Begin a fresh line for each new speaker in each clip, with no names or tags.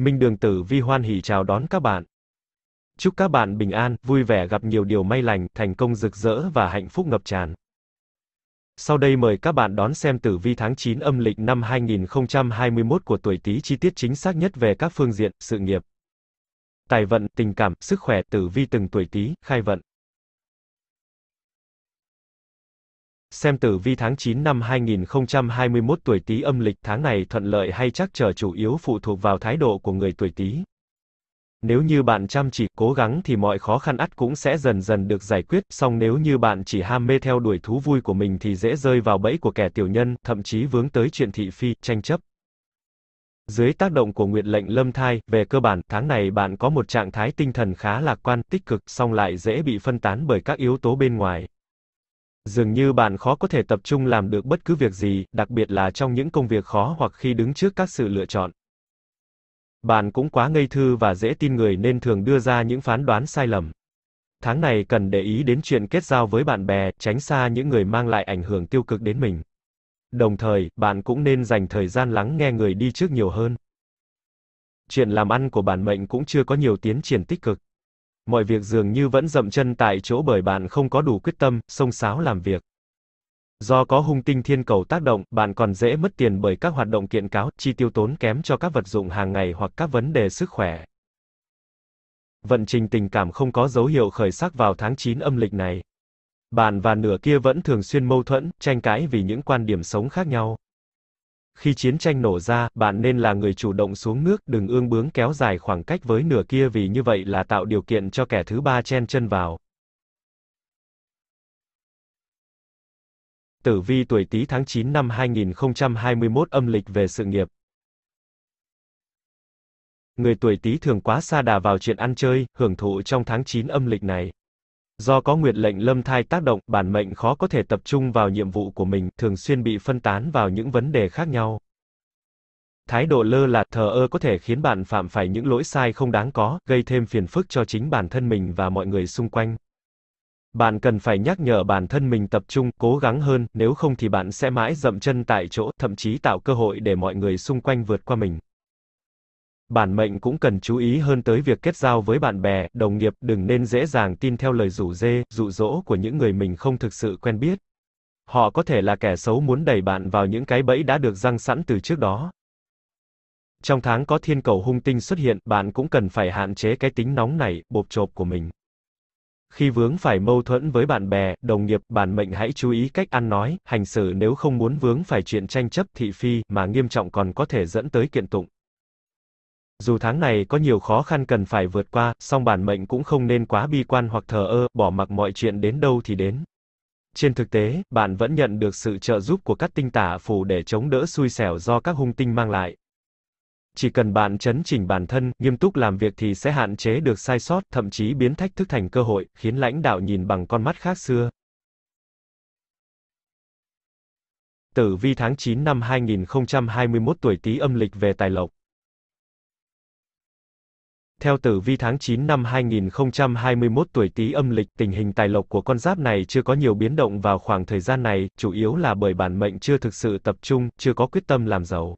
Minh Đường Tử Vi hoan hỉ chào đón các bạn. Chúc các bạn bình an, vui vẻ gặp nhiều điều may lành, thành công rực rỡ và hạnh phúc ngập tràn. Sau đây mời các bạn đón xem tử vi tháng 9 âm lịch năm 2021 của tuổi Tý chi tiết chính xác nhất về các phương diện, sự nghiệp, tài vận, tình cảm, sức khỏe, tử vi từng tuổi Tý, khai vận. xem tử vi tháng 9 năm 2021 tuổi Tý âm lịch tháng này thuận lợi hay chắc trở chủ yếu phụ thuộc vào thái độ của người tuổi Tý. Nếu như bạn chăm chỉ, cố gắng thì mọi khó khăn ắt cũng sẽ dần dần được giải quyết, song nếu như bạn chỉ ham mê theo đuổi thú vui của mình thì dễ rơi vào bẫy của kẻ tiểu nhân, thậm chí vướng tới chuyện thị phi, tranh chấp. Dưới tác động của nguyện lệnh lâm thai, về cơ bản, tháng này bạn có một trạng thái tinh thần khá lạc quan, tích cực, song lại dễ bị phân tán bởi các yếu tố bên ngoài. Dường như bạn khó có thể tập trung làm được bất cứ việc gì, đặc biệt là trong những công việc khó hoặc khi đứng trước các sự lựa chọn. Bạn cũng quá ngây thư và dễ tin người nên thường đưa ra những phán đoán sai lầm. Tháng này cần để ý đến chuyện kết giao với bạn bè, tránh xa những người mang lại ảnh hưởng tiêu cực đến mình. Đồng thời, bạn cũng nên dành thời gian lắng nghe người đi trước nhiều hơn. Chuyện làm ăn của bản mệnh cũng chưa có nhiều tiến triển tích cực mọi việc dường như vẫn dậm chân tại chỗ bởi bạn không có đủ quyết tâm, xông xáo làm việc. Do có hung tinh thiên cầu tác động, bạn còn dễ mất tiền bởi các hoạt động kiện cáo, chi tiêu tốn kém cho các vật dụng hàng ngày hoặc các vấn đề sức khỏe. Vận trình tình cảm không có dấu hiệu khởi sắc vào tháng 9 âm lịch này. Bạn và nửa kia vẫn thường xuyên mâu thuẫn, tranh cãi vì những quan điểm sống khác nhau. Khi chiến tranh nổ ra, bạn nên là người chủ động xuống nước, đừng ương bướng kéo dài khoảng cách với nửa kia vì như vậy là tạo điều kiện cho kẻ thứ ba chen chân vào. Tử vi tuổi Tý tháng 9 năm 2021 âm lịch về sự nghiệp. Người tuổi Tý thường quá xa đà vào chuyện ăn chơi, hưởng thụ trong tháng 9 âm lịch này. Do có nguyệt lệnh lâm thai tác động, bản mệnh khó có thể tập trung vào nhiệm vụ của mình, thường xuyên bị phân tán vào những vấn đề khác nhau. Thái độ lơ là, thờ ơ có thể khiến bạn phạm phải những lỗi sai không đáng có, gây thêm phiền phức cho chính bản thân mình và mọi người xung quanh. Bạn cần phải nhắc nhở bản thân mình tập trung, cố gắng hơn, nếu không thì bạn sẽ mãi dậm chân tại chỗ, thậm chí tạo cơ hội để mọi người xung quanh vượt qua mình bản mệnh cũng cần chú ý hơn tới việc kết giao với bạn bè, đồng nghiệp, đừng nên dễ dàng tin theo lời rủ dê, dụ dỗ của những người mình không thực sự quen biết. Họ có thể là kẻ xấu muốn đẩy bạn vào những cái bẫy đã được răng sẵn từ trước đó. Trong tháng có thiên cầu hung tinh xuất hiện, bạn cũng cần phải hạn chế cái tính nóng nảy, bộp chộp của mình. Khi vướng phải mâu thuẫn với bạn bè, đồng nghiệp, bản mệnh hãy chú ý cách ăn nói, hành xử nếu không muốn vướng phải chuyện tranh chấp thị phi mà nghiêm trọng còn có thể dẫn tới kiện tụng dù tháng này có nhiều khó khăn cần phải vượt qua, song bản mệnh cũng không nên quá bi quan hoặc thờ ơ, bỏ mặc mọi chuyện đến đâu thì đến. Trên thực tế, bạn vẫn nhận được sự trợ giúp của các tinh tả phù để chống đỡ xui xẻo do các hung tinh mang lại. Chỉ cần bạn chấn chỉnh bản thân, nghiêm túc làm việc thì sẽ hạn chế được sai sót, thậm chí biến thách thức thành cơ hội, khiến lãnh đạo nhìn bằng con mắt khác xưa. Tử vi tháng 9 năm 2021 tuổi Tý âm lịch về tài lộc. Theo tử vi tháng 9 năm 2021 tuổi Tý âm lịch, tình hình tài lộc của con giáp này chưa có nhiều biến động vào khoảng thời gian này, chủ yếu là bởi bản mệnh chưa thực sự tập trung, chưa có quyết tâm làm giàu.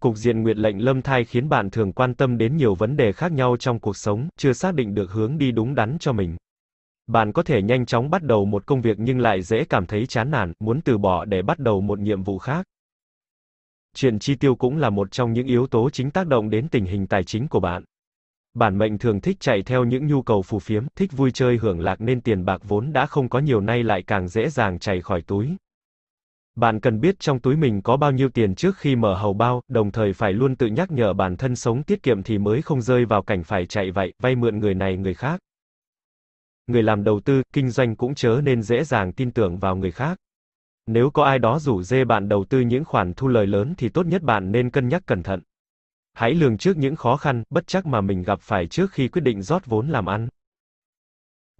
Cục diện nguyệt lệnh lâm thai khiến bạn thường quan tâm đến nhiều vấn đề khác nhau trong cuộc sống, chưa xác định được hướng đi đúng đắn cho mình. Bạn có thể nhanh chóng bắt đầu một công việc nhưng lại dễ cảm thấy chán nản, muốn từ bỏ để bắt đầu một nhiệm vụ khác chuyện chi tiêu cũng là một trong những yếu tố chính tác động đến tình hình tài chính của bạn. Bản mệnh thường thích chạy theo những nhu cầu phù phiếm, thích vui chơi hưởng lạc nên tiền bạc vốn đã không có nhiều nay lại càng dễ dàng chảy khỏi túi. Bạn cần biết trong túi mình có bao nhiêu tiền trước khi mở hầu bao, đồng thời phải luôn tự nhắc nhở bản thân sống tiết kiệm thì mới không rơi vào cảnh phải chạy vậy, vay mượn người này người khác. Người làm đầu tư, kinh doanh cũng chớ nên dễ dàng tin tưởng vào người khác. Nếu có ai đó rủ dê bạn đầu tư những khoản thu lời lớn thì tốt nhất bạn nên cân nhắc cẩn thận. Hãy lường trước những khó khăn, bất chắc mà mình gặp phải trước khi quyết định rót vốn làm ăn.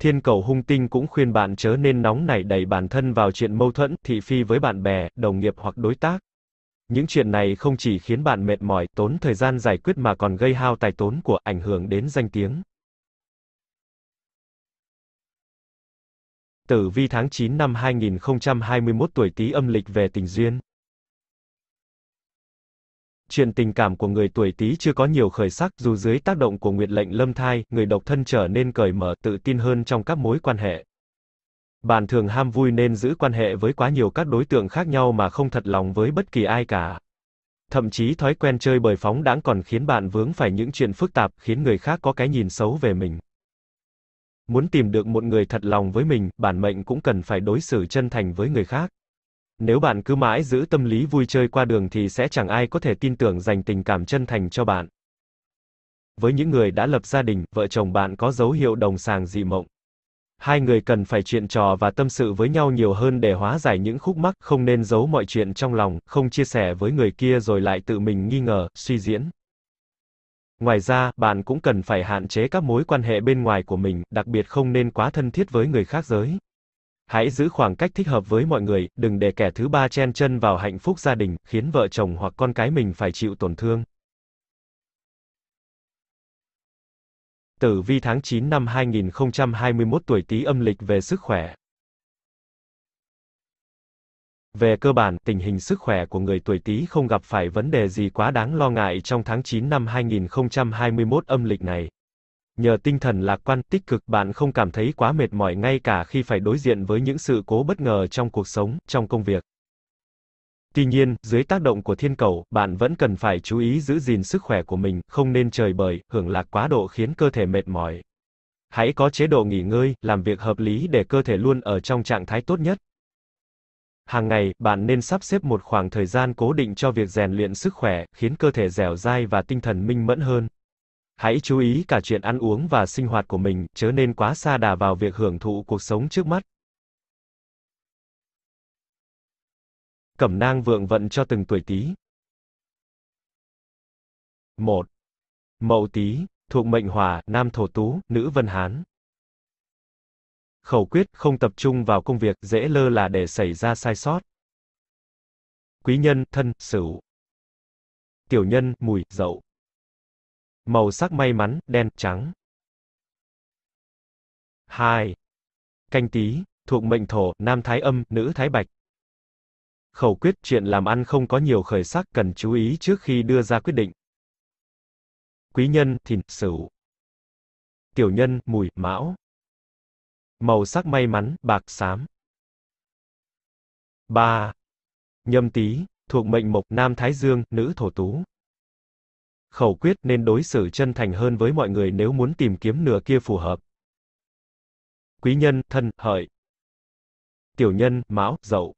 Thiên cầu hung tinh cũng khuyên bạn chớ nên nóng nảy đẩy bản thân vào chuyện mâu thuẫn, thị phi với bạn bè, đồng nghiệp hoặc đối tác. Những chuyện này không chỉ khiến bạn mệt mỏi, tốn thời gian giải quyết mà còn gây hao tài tốn của, ảnh hưởng đến danh tiếng. tử vi tháng 9 năm 2021 tuổi Tý âm lịch về tình duyên. Chuyện tình cảm của người tuổi Tý chưa có nhiều khởi sắc, dù dưới tác động của nguyệt lệnh lâm thai, người độc thân trở nên cởi mở, tự tin hơn trong các mối quan hệ. Bạn thường ham vui nên giữ quan hệ với quá nhiều các đối tượng khác nhau mà không thật lòng với bất kỳ ai cả. Thậm chí thói quen chơi bời phóng đãng còn khiến bạn vướng phải những chuyện phức tạp, khiến người khác có cái nhìn xấu về mình. Muốn tìm được một người thật lòng với mình, bản mệnh cũng cần phải đối xử chân thành với người khác. Nếu bạn cứ mãi giữ tâm lý vui chơi qua đường thì sẽ chẳng ai có thể tin tưởng dành tình cảm chân thành cho bạn. Với những người đã lập gia đình, vợ chồng bạn có dấu hiệu đồng sàng dị mộng. Hai người cần phải chuyện trò và tâm sự với nhau nhiều hơn để hóa giải những khúc mắc, không nên giấu mọi chuyện trong lòng, không chia sẻ với người kia rồi lại tự mình nghi ngờ, suy diễn. Ngoài ra, bạn cũng cần phải hạn chế các mối quan hệ bên ngoài của mình, đặc biệt không nên quá thân thiết với người khác giới. Hãy giữ khoảng cách thích hợp với mọi người, đừng để kẻ thứ ba chen chân vào hạnh phúc gia đình, khiến vợ chồng hoặc con cái mình phải chịu tổn thương. Tử vi tháng 9 năm 2021 tuổi Tý âm lịch về sức khỏe. Về cơ bản, tình hình sức khỏe của người tuổi Tý không gặp phải vấn đề gì quá đáng lo ngại trong tháng 9 năm 2021 âm lịch này. Nhờ tinh thần lạc quan, tích cực bạn không cảm thấy quá mệt mỏi ngay cả khi phải đối diện với những sự cố bất ngờ trong cuộc sống, trong công việc. Tuy nhiên, dưới tác động của thiên cầu, bạn vẫn cần phải chú ý giữ gìn sức khỏe của mình, không nên trời bời, hưởng lạc quá độ khiến cơ thể mệt mỏi. Hãy có chế độ nghỉ ngơi, làm việc hợp lý để cơ thể luôn ở trong trạng thái tốt nhất. Hàng ngày, bạn nên sắp xếp một khoảng thời gian cố định cho việc rèn luyện sức khỏe, khiến cơ thể dẻo dai và tinh thần minh mẫn hơn. Hãy chú ý cả chuyện ăn uống và sinh hoạt của mình, chớ nên quá xa đà vào việc hưởng thụ cuộc sống trước mắt. Cẩm nang vượng vận cho từng tuổi Tý. 1. Mậu Tý, thuộc mệnh Hỏa, nam Thổ Tú, nữ Vân Hán khẩu quyết không tập trung vào công việc, dễ lơ là để xảy ra sai sót. Quý nhân, thân, sửu. Tiểu nhân, mùi, dậu. Màu sắc may mắn, đen, trắng. 2. Canh tí, thuộc mệnh thổ, nam thái âm, nữ thái bạch. Khẩu quyết chuyện làm ăn không có nhiều khởi sắc cần chú ý trước khi đưa ra quyết định. Quý nhân, thìn, sửu. Tiểu nhân, mùi, mão. Màu sắc may mắn, bạc xám. 3. Nhâm tý, thuộc mệnh mộc, nam thái dương, nữ thổ tú. Khẩu quyết nên đối xử chân thành hơn với mọi người nếu muốn tìm kiếm nửa kia phù hợp. Quý nhân, thân, hợi. Tiểu nhân, mão, dậu.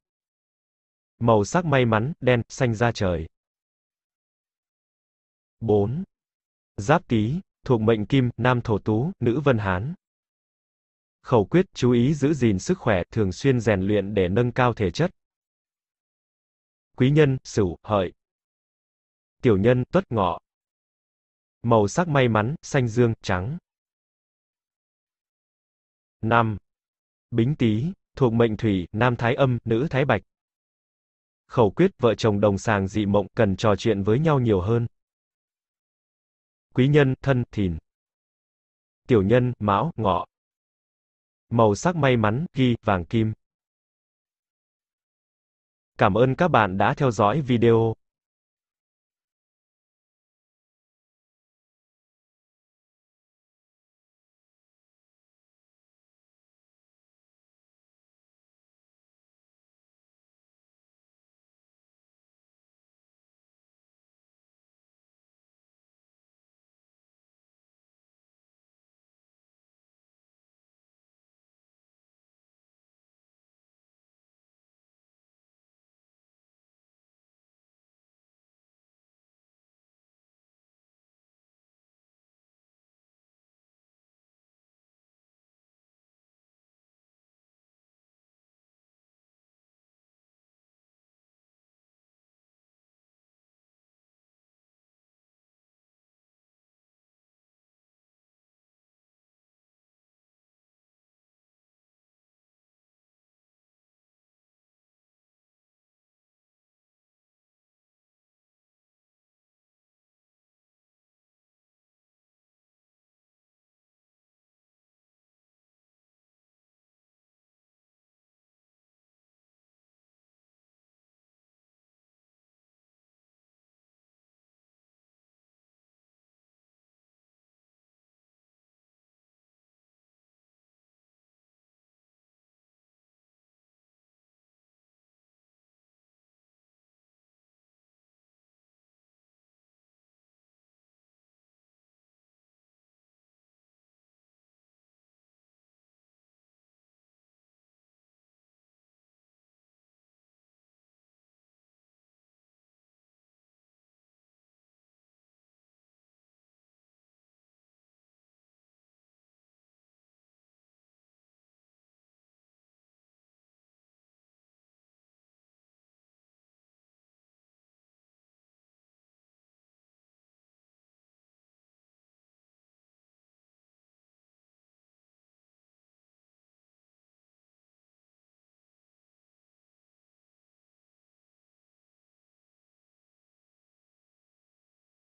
Màu sắc may mắn, đen, xanh da trời. 4. Giáp tý, thuộc mệnh kim, nam thổ tú, nữ vân hán. Khẩu quyết chú ý giữ gìn sức khỏe, thường xuyên rèn luyện để nâng cao thể chất. Quý nhân, Sửu, Hợi. Tiểu nhân, Tuất Ngọ. Màu sắc may mắn, xanh dương, trắng. 5. Bính Tý, thuộc mệnh thủy, nam thái âm, nữ thái bạch. Khẩu quyết vợ chồng đồng sàng dị mộng cần trò chuyện với nhau nhiều hơn. Quý nhân, thân, thìn. Tiểu nhân, mão, ngọ. Màu sắc may mắn, ghi, vàng kim. Cảm ơn các bạn đã theo dõi video.